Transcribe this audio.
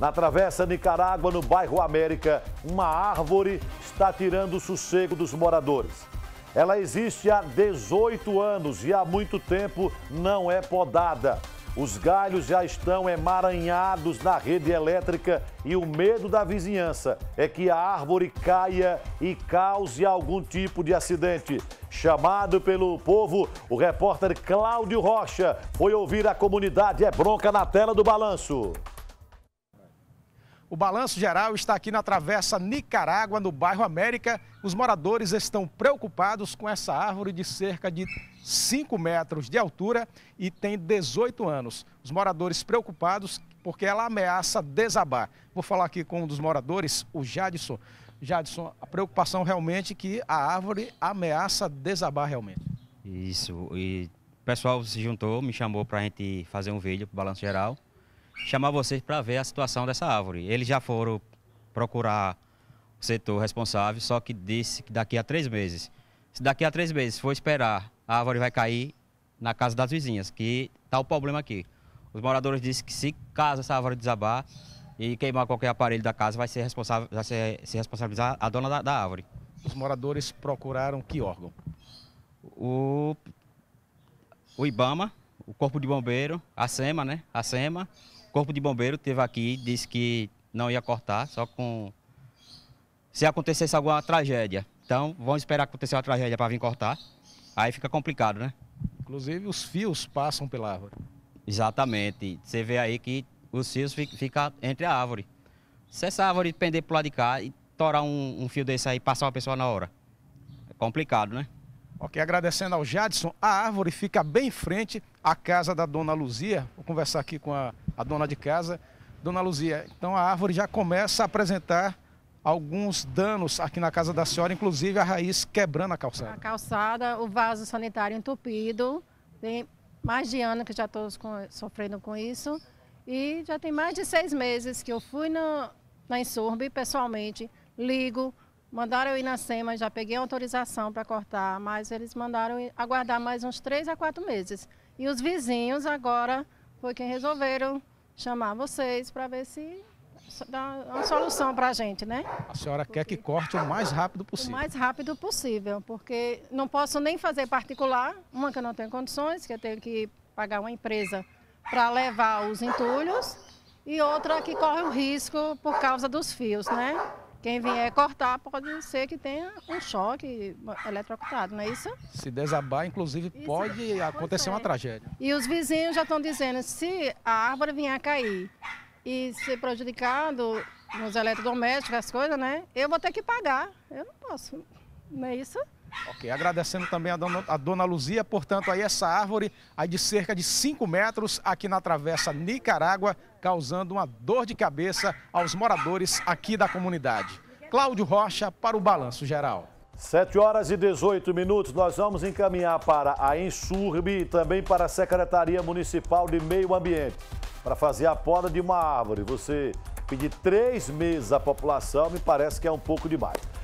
Na Travessa Nicarágua, no bairro América, uma árvore está tirando o sossego dos moradores. Ela existe há 18 anos e há muito tempo não é podada. Os galhos já estão emaranhados na rede elétrica e o medo da vizinhança é que a árvore caia e cause algum tipo de acidente. Chamado pelo povo, o repórter Cláudio Rocha foi ouvir a comunidade. É bronca na tela do balanço. O balanço geral está aqui na Travessa Nicarágua, no bairro América. Os moradores estão preocupados com essa árvore de cerca de 5 metros de altura e tem 18 anos. Os moradores preocupados porque ela ameaça desabar. Vou falar aqui com um dos moradores, o Jadson. Jadson, a preocupação realmente é que a árvore ameaça desabar realmente. Isso, e o pessoal se juntou, me chamou para a gente fazer um vídeo para o Balanço Geral chamar vocês para ver a situação dessa árvore. Eles já foram procurar o setor responsável, só que disse que daqui a três meses. Se daqui a três meses for esperar, a árvore vai cair na casa das vizinhas, que está o problema aqui. Os moradores disseram que se caso essa árvore desabar e queimar qualquer aparelho da casa, vai ser responsável, vai ser, se responsabilizar a dona da, da árvore. Os moradores procuraram que órgão? O, o IBAMA, o Corpo de Bombeiro, a SEMA, né? A SEMA Corpo de Bombeiro teve aqui, disse que não ia cortar, só com se acontecesse alguma tragédia. Então, vão esperar acontecer uma tragédia para vir cortar. Aí fica complicado, né? Inclusive, os fios passam pela árvore. Exatamente. Você vê aí que os fios ficam entre a árvore. Se essa árvore pender para o lado de cá e torar um, um fio desse aí, passar uma pessoa na hora, é complicado, né? Ok, agradecendo ao Jadson, a árvore fica bem em frente à casa da dona Luzia. Vou conversar aqui com a, a dona de casa. Dona Luzia, então a árvore já começa a apresentar alguns danos aqui na casa da senhora, inclusive a raiz quebrando a calçada. A calçada, o vaso sanitário entupido, tem mais de ano que já estou sofrendo com isso. E já tem mais de seis meses que eu fui no, na Insurbe pessoalmente, ligo, Mandaram eu ir na SEMA, já peguei autorização para cortar, mas eles mandaram aguardar mais uns três a quatro meses. E os vizinhos agora foi quem resolveram chamar vocês para ver se dá uma solução para a gente, né? A senhora porque... quer que corte o mais rápido possível. O mais rápido possível, porque não posso nem fazer particular, uma que eu não tenho condições, que eu tenho que pagar uma empresa para levar os entulhos, e outra que corre o risco por causa dos fios, né? Quem vier cortar pode ser que tenha um choque eletrocutado, não é isso? Se desabar, inclusive, isso pode acontecer uma é. tragédia. E os vizinhos já estão dizendo, se a árvore vier a cair e ser prejudicado nos eletrodomésticos, as coisas, né? Eu vou ter que pagar. Eu não posso. Não é isso? Ok, agradecendo também a dona, a dona, Luzia, portanto, aí essa árvore aí de cerca de 5 metros aqui na Travessa Nicarágua, causando uma dor de cabeça aos moradores aqui da comunidade. Cláudio Rocha para o Balanço Geral. 7 horas e 18 minutos, nós vamos encaminhar para a Insurbe e também para a Secretaria Municipal de Meio Ambiente. Para fazer a poda de uma árvore, você pedir três meses à população me parece que é um pouco demais.